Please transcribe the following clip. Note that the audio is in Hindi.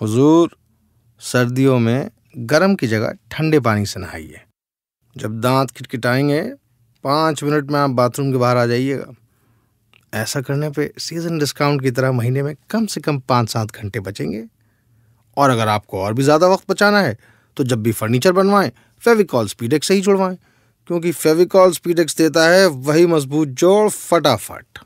हुजूर सर्दियों में गर्म की जगह ठंडे पानी से नहाइए जब दांत खिटखिटाएंगे पाँच मिनट में आप बाथरूम के बाहर आ जाइएगा ऐसा करने पे सीज़न डिस्काउंट की तरह महीने में कम से कम पाँच सात घंटे बचेंगे और अगर आपको और भी ज़्यादा वक्त बचाना है तो जब भी फर्नीचर बनवाएं फेविकॉल स्पीडेक्स से ही जुड़वाएं क्योंकि फेविकॉल स्पीडेक्स देता है वही मजबूत जोड़ फटाफट